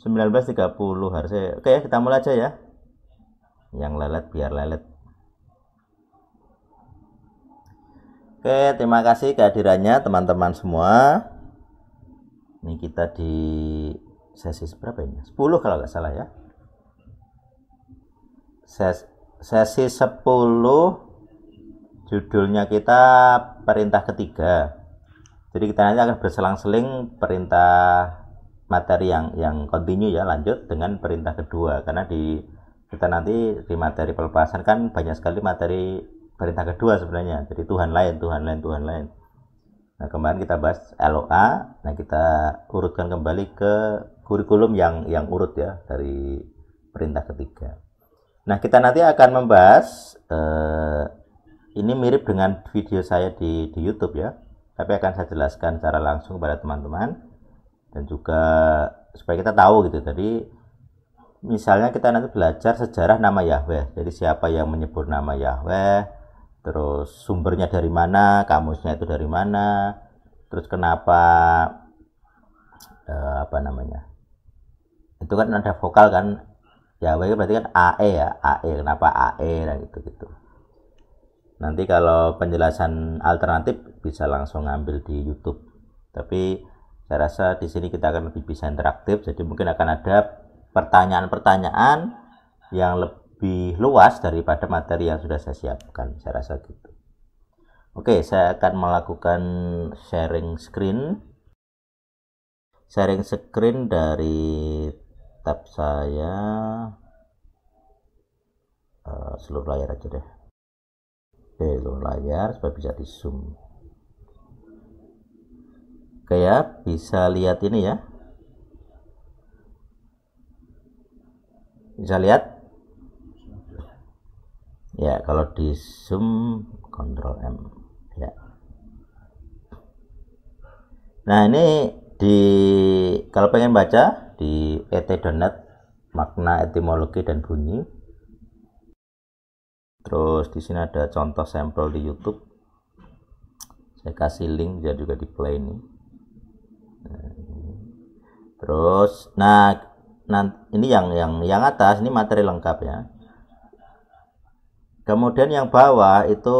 19.30 harusnya. Oke, kita mulai aja ya. Yang lelet biar lelet. Oke, terima kasih kehadirannya teman-teman semua. Ini kita di sesi berapa ini? 10 kalau nggak salah ya. Ses sesi 10 judulnya kita perintah ketiga. Jadi kita nanti akan berselang-seling perintah materi yang yang continue ya lanjut dengan perintah kedua karena di kita nanti di materi pelepasan kan banyak sekali materi perintah kedua sebenarnya jadi Tuhan lain Tuhan lain Tuhan lain nah kemarin kita bahas LOA nah kita urutkan kembali ke kurikulum yang yang urut ya dari perintah ketiga nah kita nanti akan membahas eh, ini mirip dengan video saya di di YouTube ya tapi akan saya jelaskan secara langsung kepada teman-teman dan juga supaya kita tahu gitu tadi misalnya kita nanti belajar sejarah nama Yahweh jadi siapa yang menyebut nama Yahweh terus sumbernya dari mana kamusnya itu dari mana terus kenapa eh, apa namanya itu kan ada vokal kan Yahweh berarti kan AE ya AE kenapa AE dan nah, gitu gitu nanti kalau penjelasan alternatif bisa langsung ngambil di YouTube tapi saya rasa di sini kita akan lebih bisa interaktif jadi mungkin akan ada pertanyaan-pertanyaan yang lebih luas daripada materi yang sudah saya siapkan saya rasa gitu oke saya akan melakukan sharing screen sharing screen dari tab saya uh, seluruh layar aja deh oke seluruh layar supaya bisa di zoom Oke ya, bisa lihat ini ya. Bisa lihat? Ya, kalau di zoom kontrol M ya. Nah, ini di kalau pengen baca di ET makna etimologi dan bunyi. Terus di sini ada contoh sampel di YouTube. Saya kasih link jadi juga di play ini terus nah nah ini yang yang yang atas ini materi lengkap ya kemudian yang bawah itu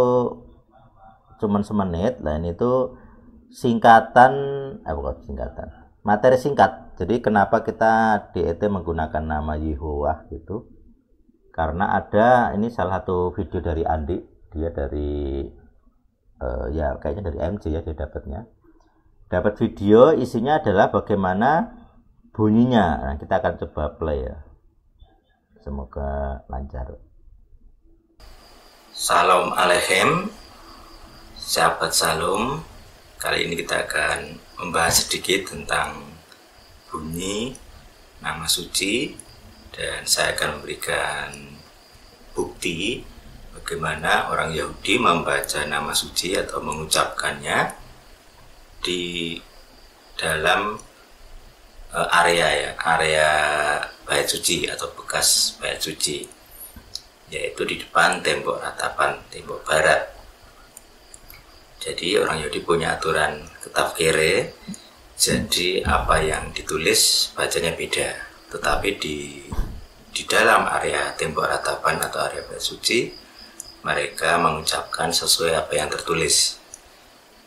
cuman semenit lain nah, itu singkatan eh bukan singkatan materi singkat jadi kenapa kita DET menggunakan nama Yihua gitu karena ada ini salah satu video dari Andi dia dari uh, ya kayaknya dari MC ya dia dapatnya dapat video isinya adalah bagaimana bunyinya. Nah, kita akan coba play ya. Semoga lancar. Salam alehem, Sahabat Salam. Kali ini kita akan membahas sedikit tentang bunyi nama suci dan saya akan memberikan bukti bagaimana orang Yahudi membaca nama suci atau mengucapkannya di dalam uh, area ya area bayat suci atau bekas bayat suci yaitu di depan tembok ratapan tembok barat jadi orang Yahudi punya aturan ketaf kere jadi apa yang ditulis bacanya beda tetapi di di dalam area tembok ratapan atau area bayat suci mereka mengucapkan sesuai apa yang tertulis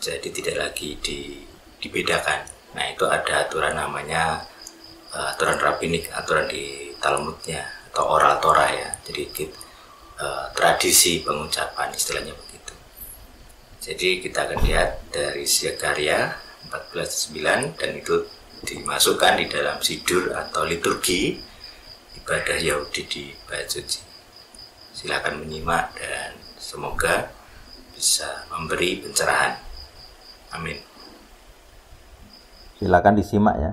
jadi tidak lagi di, dibedakan nah itu ada aturan namanya uh, aturan rabbinik aturan di Talmudnya atau oral Torah ya jadi uh, tradisi pengucapan istilahnya begitu jadi kita akan lihat dari Zakaria 14.9 dan itu dimasukkan di dalam sidur atau liturgi ibadah Yahudi di Bait Suci. silakan menyimak dan semoga bisa memberi pencerahan Amin. Silakan disimak ya.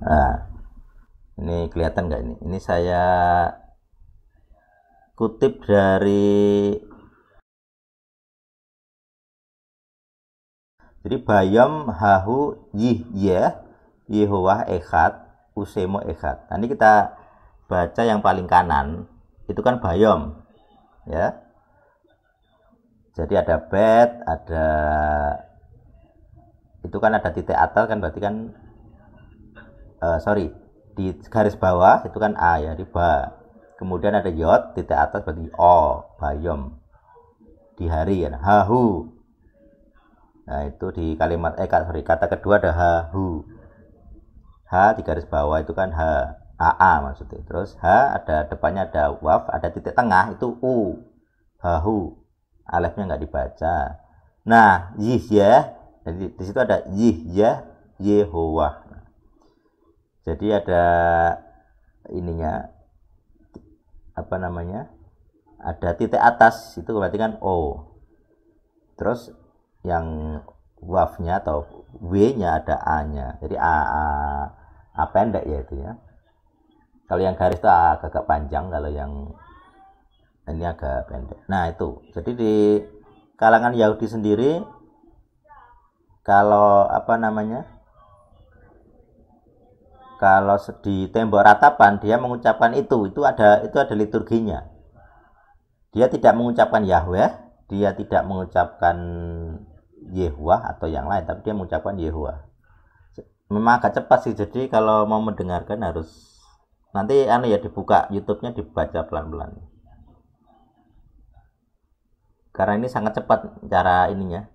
Nah, ini kelihatan nggak ini? Ini saya kutip dari Jadi bayam hahu yih Yeh Yehovah Ekat usemo Ekat. Nah, ini kita baca yang paling kanan itu kan bayom ya jadi ada bed ada itu kan ada titik atas kan berarti kan uh, sorry di garis bawah itu kan a ya riba kemudian ada yod titik atas berarti o bayom di hari ya kan, hahu nah itu di kalimat eh sorry kata kedua ada hahu h di garis bawah itu kan h AA maksudnya. Terus H ada depannya ada waf, ada titik tengah itu U. Hahu. Alefnya nggak dibaca. Nah, ya. jadi di situ ada ya Yehowa. Jadi ada ininya apa namanya? Ada titik atas itu berarti kan O. Terus yang wafnya atau W-nya ada A-nya. Jadi A, A, A pendek ya itu ya kalau yang garis itu agak panjang kalau yang ini agak pendek nah itu jadi di kalangan Yahudi sendiri kalau apa namanya kalau di tembok ratapan dia mengucapkan itu itu ada itu ada liturginya dia tidak mengucapkan Yahweh dia tidak mengucapkan Yehuah atau yang lain tapi dia mengucapkan Yehuah. memang agak cepat sih jadi kalau mau mendengarkan harus nanti anu ya dibuka YouTube-nya dibaca pelan-pelan karena ini sangat cepat cara ininya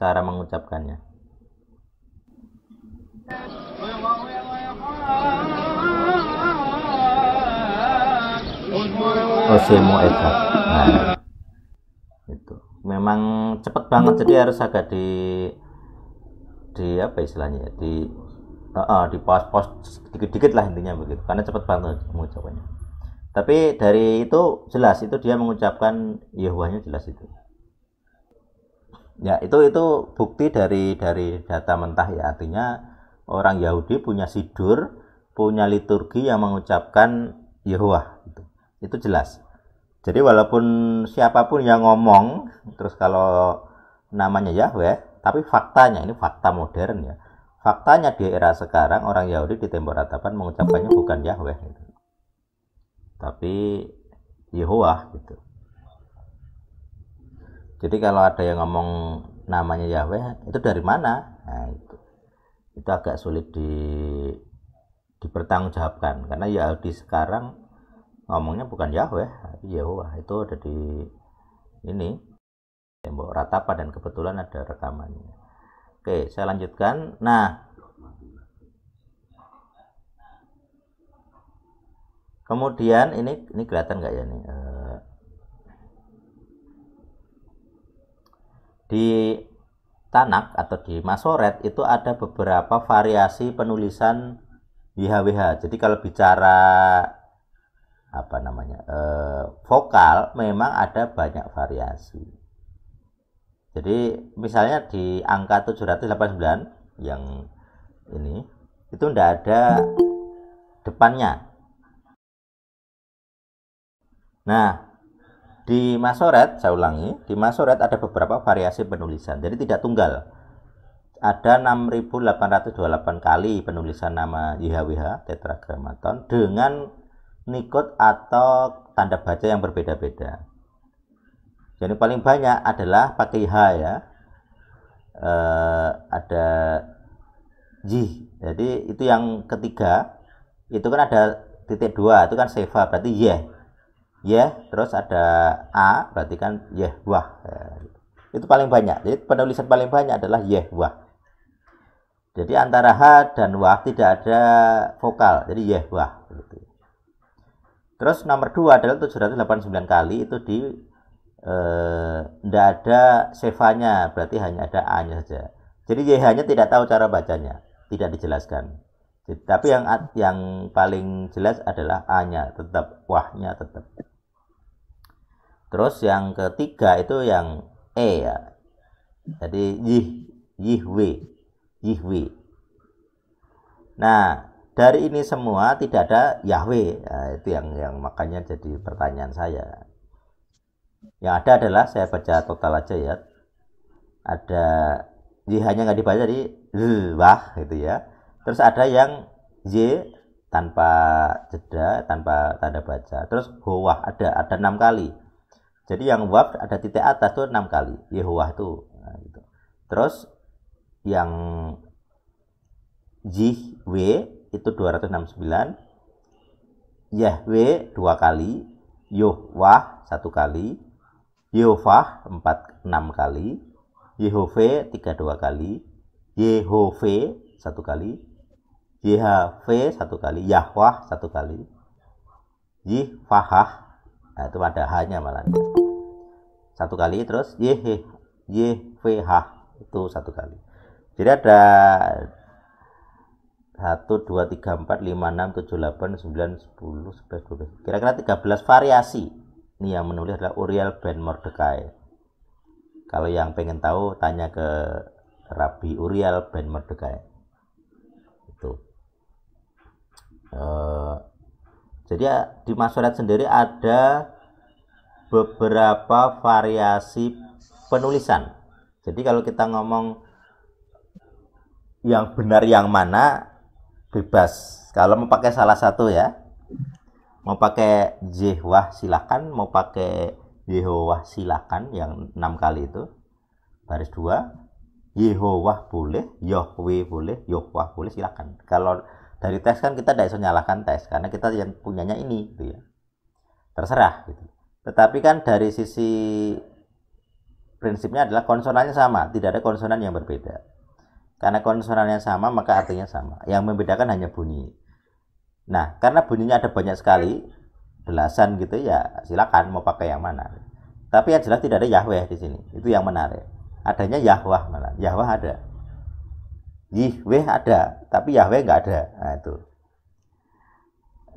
cara mengucapkannya Osemo Eka nah, itu memang cepat banget jadi harus agak di di apa istilahnya ya, di uh, pos-pos sedikit-sedikit lah intinya begitu karena cepat banget mengucapkannya tapi dari itu jelas itu dia mengucapkan Yahwahnya jelas itu ya itu itu bukti dari dari data mentah ya artinya orang Yahudi punya sidur punya liturgi yang mengucapkan Yahwah itu itu jelas jadi walaupun siapapun yang ngomong terus kalau namanya Yahweh tapi faktanya ini fakta modern ya Faktanya di era sekarang orang Yahudi di tembok ratapan mengucapkannya bukan Yahweh gitu. Tapi Yehoah gitu. Jadi kalau ada yang ngomong namanya Yahweh itu dari mana? Nah, itu. Itu agak sulit di dipertanggungjawabkan karena Yahudi sekarang ngomongnya bukan Yahweh, tapi Yehovah itu ada di ini tembok ratapan dan kebetulan ada rekamannya. Oke, saya lanjutkan. Nah, kemudian ini ini kelihatan nggak ya nih? Eh, di Tanak atau di Masoret itu ada beberapa variasi penulisan YHWH. Jadi kalau bicara apa namanya eh, vokal memang ada banyak variasi. Jadi misalnya di angka 789 yang ini itu tidak ada depannya. Nah, di Masoret saya ulangi, di Masoret ada beberapa variasi penulisan. Jadi tidak tunggal. Ada 6828 kali penulisan nama YHWH tetragrammaton dengan nikot atau tanda baca yang berbeda-beda. Jadi paling banyak adalah pakai H ya. E, ada J. Jadi itu yang ketiga itu kan ada titik dua itu kan seva berarti Y. Y. terus ada a berarti kan Y. E, Itu paling banyak. Jadi penulisan paling banyak adalah Y. Wah. Jadi antara h dan wah tidak ada vokal. Jadi Y. Wah. Terus nomor dua adalah 789 kali itu di tidak eh, e, ada sefanya berarti hanya ada a-nya saja jadi yh-nya tidak tahu cara bacanya tidak dijelaskan tapi yang yang paling jelas adalah a-nya tetap wahnya tetap terus yang ketiga itu yang e ya jadi yih yihwe yihwe nah dari ini semua tidak ada Yahweh nah, itu yang yang makanya jadi pertanyaan saya yang ada adalah saya baca total aja ya. Ada Y hanya nggak dibaca di wah gitu ya. Terus ada yang Y tanpa jeda, tanpa tanda baca. Terus huwah ada ada enam kali. Jadi yang waf ada titik atas tuh enam kali. Yehuwah tuh. Nah, gitu. Terus yang jih w itu 269 w dua kali wah satu kali Yehovah 4 6 kali, Yehove 32 kali, Yehove 1 kali, YHV 1 kali, Yahwah 1 kali, Yifahah nah itu ada hanya malah satu kali terus YH itu satu kali jadi ada 1, 2, 3, 4, 5, 6, 7, 8, 9, 10, 11, 12 kira-kira 13 variasi ini yang menulis adalah Uriel Ben Mordecai kalau yang pengen tahu tanya ke Rabi Uriel Ben Mordecai itu E, jadi ya, di Masoret sendiri ada beberapa variasi penulisan jadi kalau kita ngomong yang benar yang mana bebas kalau mau pakai salah satu ya mau pakai jehwah silahkan mau pakai Yehowah silahkan yang enam kali itu baris dua Yehowah boleh Yahweh boleh yohwah boleh silahkan kalau dari tes kan kita tidak bisa nyalakan tes karena kita yang punyanya ini gitu ya terserah gitu tetapi kan dari sisi prinsipnya adalah konsonannya sama tidak ada konsonan yang berbeda karena konsonannya sama maka artinya sama yang membedakan hanya bunyi Nah, karena bunyinya ada banyak sekali, hmm. belasan gitu ya, silakan mau pakai yang mana. Tapi yang jelas tidak ada Yahweh di sini. Itu yang menarik. Adanya Yahwah malah. Yahwah ada. Yihweh ada, tapi Yahweh nggak ada. Nah, itu.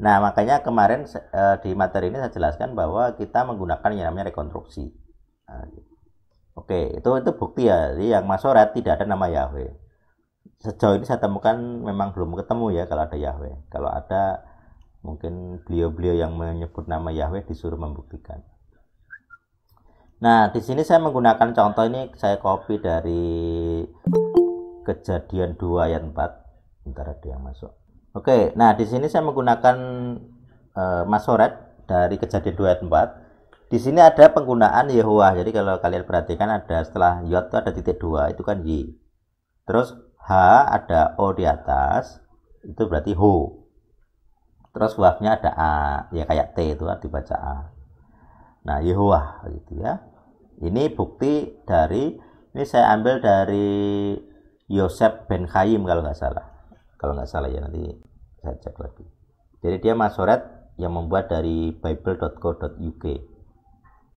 Nah, makanya kemarin eh, di materi ini saya jelaskan bahwa kita menggunakan yang namanya rekonstruksi. Nah, gitu. Oke, itu itu bukti ya. Jadi yang masoret tidak ada nama Yahweh sejauh ini saya temukan memang belum ketemu ya kalau ada Yahweh. Kalau ada mungkin beliau-beliau yang menyebut nama Yahweh disuruh membuktikan. Nah, di sini saya menggunakan contoh ini saya copy dari kejadian 2 ayat 4. Bentar ada yang masuk. Oke, nah di sini saya menggunakan uh, Masoret dari kejadian 2 ayat 4. Di sini ada penggunaan Yehuwah Jadi kalau kalian perhatikan ada setelah Yot itu ada titik 2, itu kan Y. Terus ada O di atas itu berarti ho terus wafnya ada A ya kayak T itu kan dibaca A nah Yehua gitu ya ini bukti dari ini saya ambil dari Yosef Ben Kayim kalau nggak salah kalau nggak salah ya nanti saya cek lagi jadi dia masoret yang membuat dari bible.co.uk